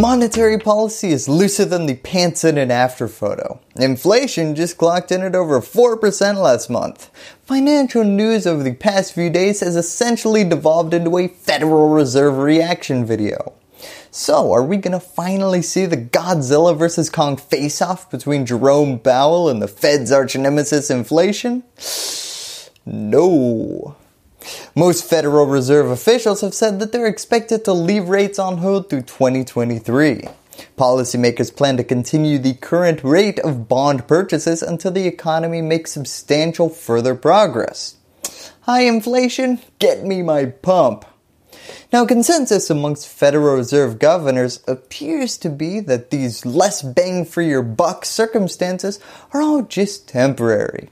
Monetary policy is looser than the pants in an after photo. Inflation just clocked in at over 4% last month. Financial news over the past few days has essentially devolved into a Federal Reserve reaction video. So, are we going to finally see the Godzilla vs. Kong face-off between Jerome Powell and the Fed's arch-nemesis inflation? No. Most Federal Reserve officials have said that they're expected to leave rates on hold through 2023. Policymakers plan to continue the current rate of bond purchases until the economy makes substantial further progress. High inflation, get me my pump. Now, consensus amongst Federal Reserve governors appears to be that these less bang for your buck circumstances are all just temporary.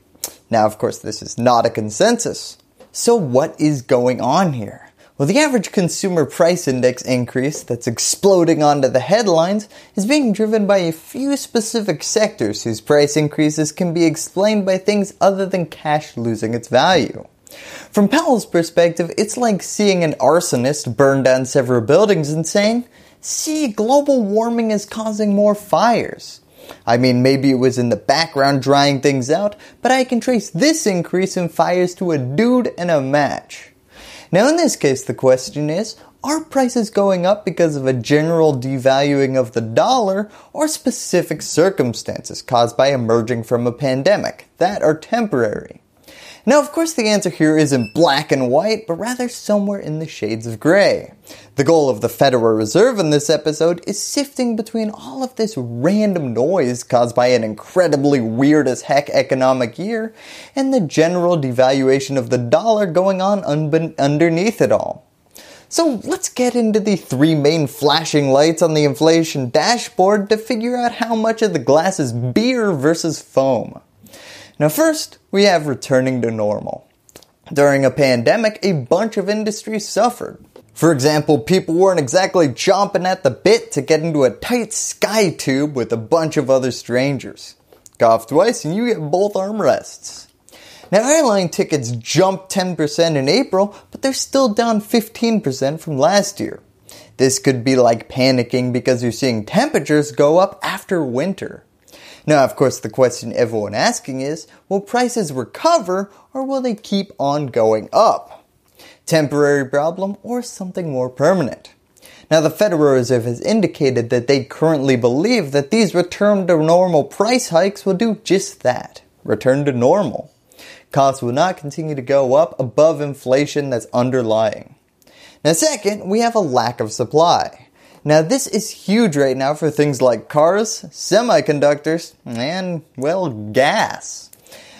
Now, of course, this is not a consensus. So what is going on here? Well, the average consumer price index increase that's exploding onto the headlines is being driven by a few specific sectors whose price increases can be explained by things other than cash losing its value. From Powell's perspective, it's like seeing an arsonist burn down several buildings and saying, see, global warming is causing more fires. I mean, maybe it was in the background drying things out, but I can trace this increase in fires to a dude and a match. Now in this case, the question is, are prices going up because of a general devaluing of the dollar or specific circumstances caused by emerging from a pandemic that are temporary? Now, of course, the answer here isn't black and white, but rather somewhere in the shades of gray. The goal of the Federal Reserve in this episode is sifting between all of this random noise caused by an incredibly weird as heck economic year and the general devaluation of the dollar going on underneath it all. So let's get into the three main flashing lights on the inflation dashboard to figure out how much of the glass is beer versus foam. Now, first, we have returning to normal. During a pandemic, a bunch of industries suffered. For example, people weren't exactly chomping at the bit to get into a tight sky tube with a bunch of other strangers. Cough twice and you get both armrests. Now, airline tickets jumped 10% in April, but they're still down 15% from last year. This could be like panicking because you're seeing temperatures go up after winter. Now, of course, the question everyone asking is, will prices recover or will they keep on going up? Temporary problem or something more permanent? Now, the Federal Reserve has indicated that they currently believe that these return to normal price hikes will do just that, return to normal. Costs will not continue to go up above inflation that's underlying. Now second, we have a lack of supply. Now, this is huge right now for things like cars, semiconductors, and, well, gas.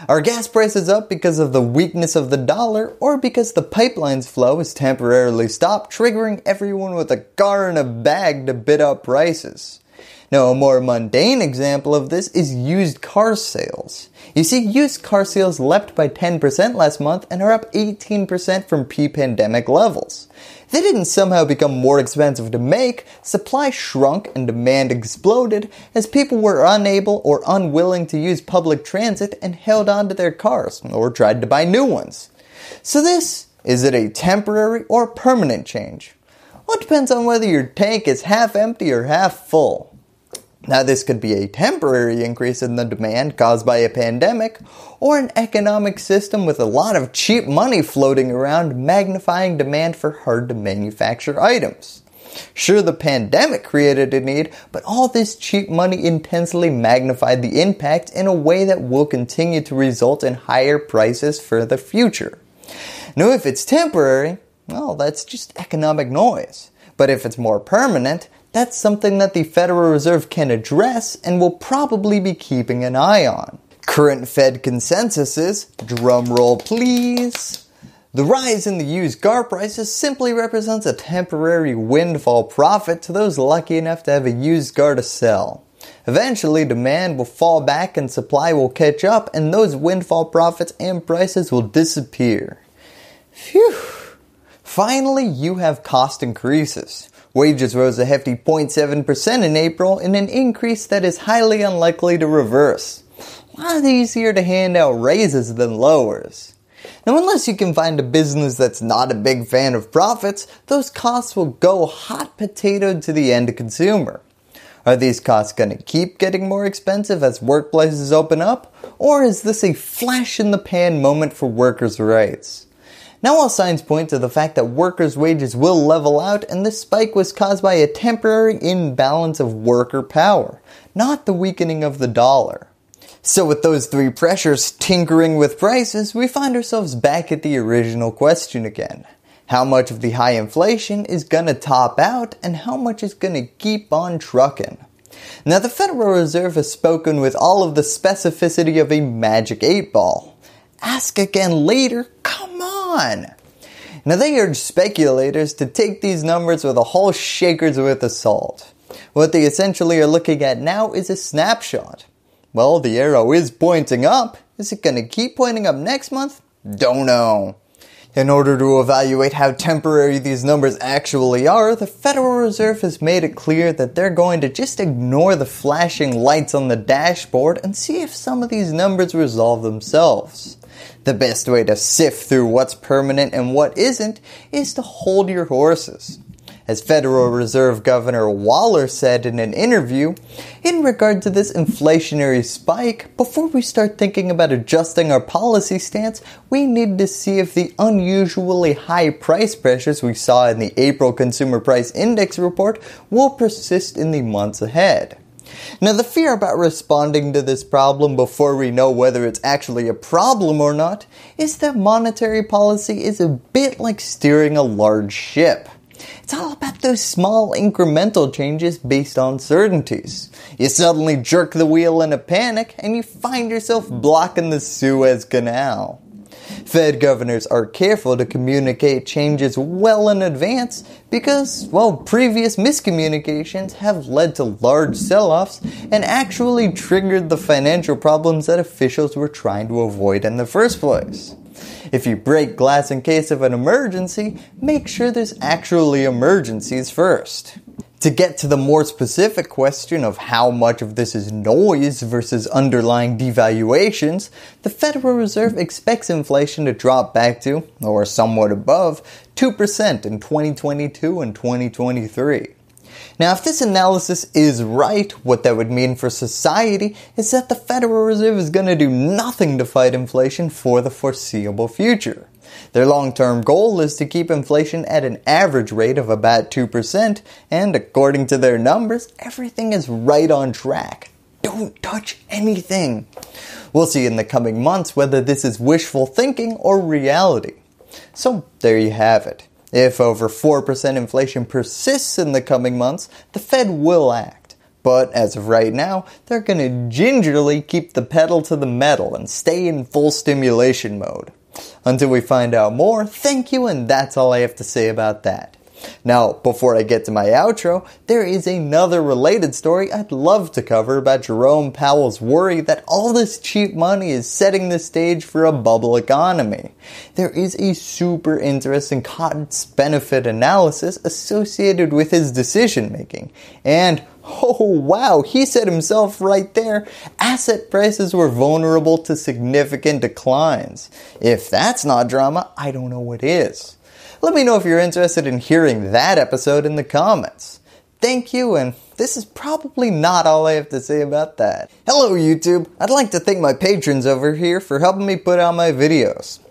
Are gas prices up because of the weakness of the dollar or because the pipeline's flow is temporarily stopped, triggering everyone with a car and a bag to bid up prices? Now, a more mundane example of this is used car sales. You see, used car sales leapt by 10% last month and are up 18% from pre-pandemic levels they didn't somehow become more expensive to make, supply shrunk and demand exploded as people were unable or unwilling to use public transit and held on to their cars or tried to buy new ones. So this, is it a temporary or permanent change? Well, it depends on whether your tank is half empty or half full. Now, this could be a temporary increase in the demand caused by a pandemic or an economic system with a lot of cheap money floating around magnifying demand for hard to manufacture items. Sure, the pandemic created a need, but all this cheap money intensely magnified the impact in a way that will continue to result in higher prices for the future. Now, if it's temporary, well, that's just economic noise. But if it's more permanent, that's something that the Federal Reserve can address and will probably be keeping an eye on. Current Fed consensus is, drumroll please, the rise in the used car prices simply represents a temporary windfall profit to those lucky enough to have a used car to sell. Eventually, demand will fall back and supply will catch up and those windfall profits and prices will disappear. Phew. Finally, you have cost increases. Wages rose a hefty 0.7% in April in an increase that is highly unlikely to reverse. A lot easier to hand out raises than lowers. Now unless you can find a business that's not a big fan of profits, those costs will go hot potato to the end consumer. Are these costs going to keep getting more expensive as workplaces open up, or is this a flash in the pan moment for workers' rights? Now all signs point to the fact that workers' wages will level out and this spike was caused by a temporary imbalance of worker power, not the weakening of the dollar. So with those three pressures tinkering with prices, we find ourselves back at the original question again. How much of the high inflation is going to top out and how much is going to keep on trucking? Now the Federal Reserve has spoken with all of the specificity of a magic eight ball. Ask again later on. Now they urge speculators to take these numbers with a whole shaker's worth of salt. What they essentially are looking at now is a snapshot. Well, the arrow is pointing up. Is it going to keep pointing up next month? Don't know. In order to evaluate how temporary these numbers actually are, the Federal Reserve has made it clear that they're going to just ignore the flashing lights on the dashboard and see if some of these numbers resolve themselves. The best way to sift through what's permanent and what isn't is to hold your horses. As Federal Reserve Governor Waller said in an interview, in regard to this inflationary spike, before we start thinking about adjusting our policy stance, we need to see if the unusually high price pressures we saw in the April Consumer Price Index report will persist in the months ahead. Now the fear about responding to this problem before we know whether it's actually a problem or not is that monetary policy is a bit like steering a large ship. It's all about those small incremental changes based on certainties. You suddenly jerk the wheel in a panic and you find yourself blocking the Suez Canal. Fed governors are careful to communicate changes well in advance because, well, previous miscommunications have led to large sell-offs and actually triggered the financial problems that officials were trying to avoid in the first place. If you break glass in case of an emergency, make sure there's actually emergencies first. To get to the more specific question of how much of this is noise versus underlying devaluations, the Federal Reserve expects inflation to drop back to, or somewhat above, 2% in 2022 and 2023. Now, if this analysis is right, what that would mean for society is that the Federal Reserve is going to do nothing to fight inflation for the foreseeable future. Their long term goal is to keep inflation at an average rate of about 2%, and according to their numbers, everything is right on track. Don't touch anything. We'll see in the coming months whether this is wishful thinking or reality. So there you have it. If over 4% inflation persists in the coming months, the Fed will act. But as of right now, they're going to gingerly keep the pedal to the metal and stay in full stimulation mode. Until we find out more, thank you and that's all I have to say about that. Now, before I get to my outro, there is another related story I'd love to cover about Jerome Powell's worry that all this cheap money is setting the stage for a bubble economy. There is a super interesting cost benefit analysis associated with his decision making, and Oh, wow. He said himself right there, asset prices were vulnerable to significant declines. If that's not drama, I don't know what is. Let me know if you're interested in hearing that episode in the comments. Thank you, and this is probably not all I have to say about that. Hello YouTube, I'd like to thank my patrons over here for helping me put out my videos.